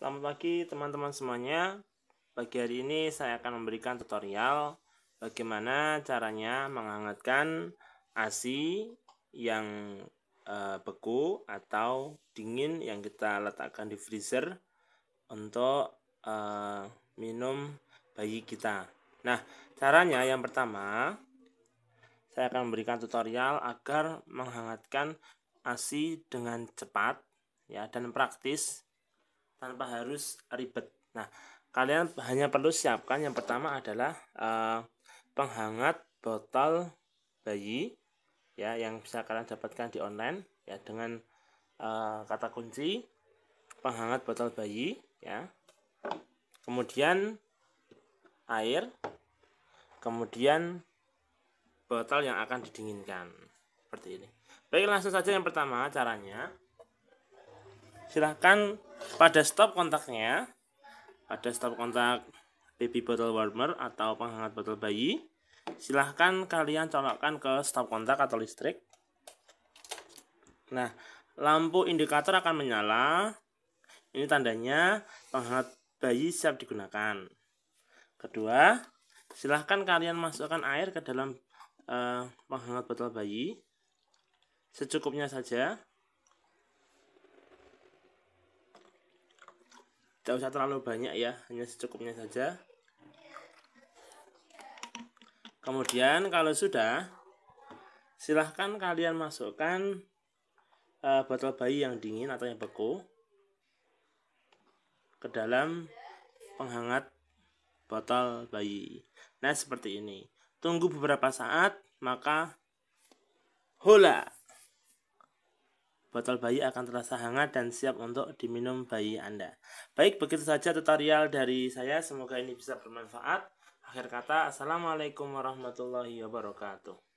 Selamat pagi teman-teman semuanya. Pagi hari ini saya akan memberikan tutorial bagaimana caranya menghangatkan ASI yang e, beku atau dingin yang kita letakkan di freezer untuk e, minum bayi kita. Nah, caranya yang pertama saya akan memberikan tutorial agar menghangatkan ASI dengan cepat ya dan praktis tanpa harus ribet. Nah, kalian hanya perlu siapkan yang pertama adalah uh, penghangat botol bayi ya yang bisa kalian dapatkan di online ya dengan uh, kata kunci penghangat botol bayi ya. Kemudian air kemudian botol yang akan didinginkan seperti ini. Baik, langsung saja yang pertama caranya silahkan pada stop kontaknya pada stop kontak baby bottle warmer atau penghangat botol bayi silahkan kalian colokkan ke stop kontak atau listrik nah lampu indikator akan menyala ini tandanya penghangat bayi siap digunakan kedua silahkan kalian masukkan air ke dalam uh, penghangat botol bayi secukupnya saja tidak usah terlalu banyak ya hanya secukupnya saja kemudian kalau sudah silahkan kalian masukkan uh, botol bayi yang dingin atau yang beku ke dalam penghangat botol bayi nah seperti ini tunggu beberapa saat maka hola Botol bayi akan terasa hangat dan siap untuk diminum bayi Anda. Baik, begitu saja tutorial dari saya. Semoga ini bisa bermanfaat. Akhir kata, Assalamualaikum warahmatullahi wabarakatuh.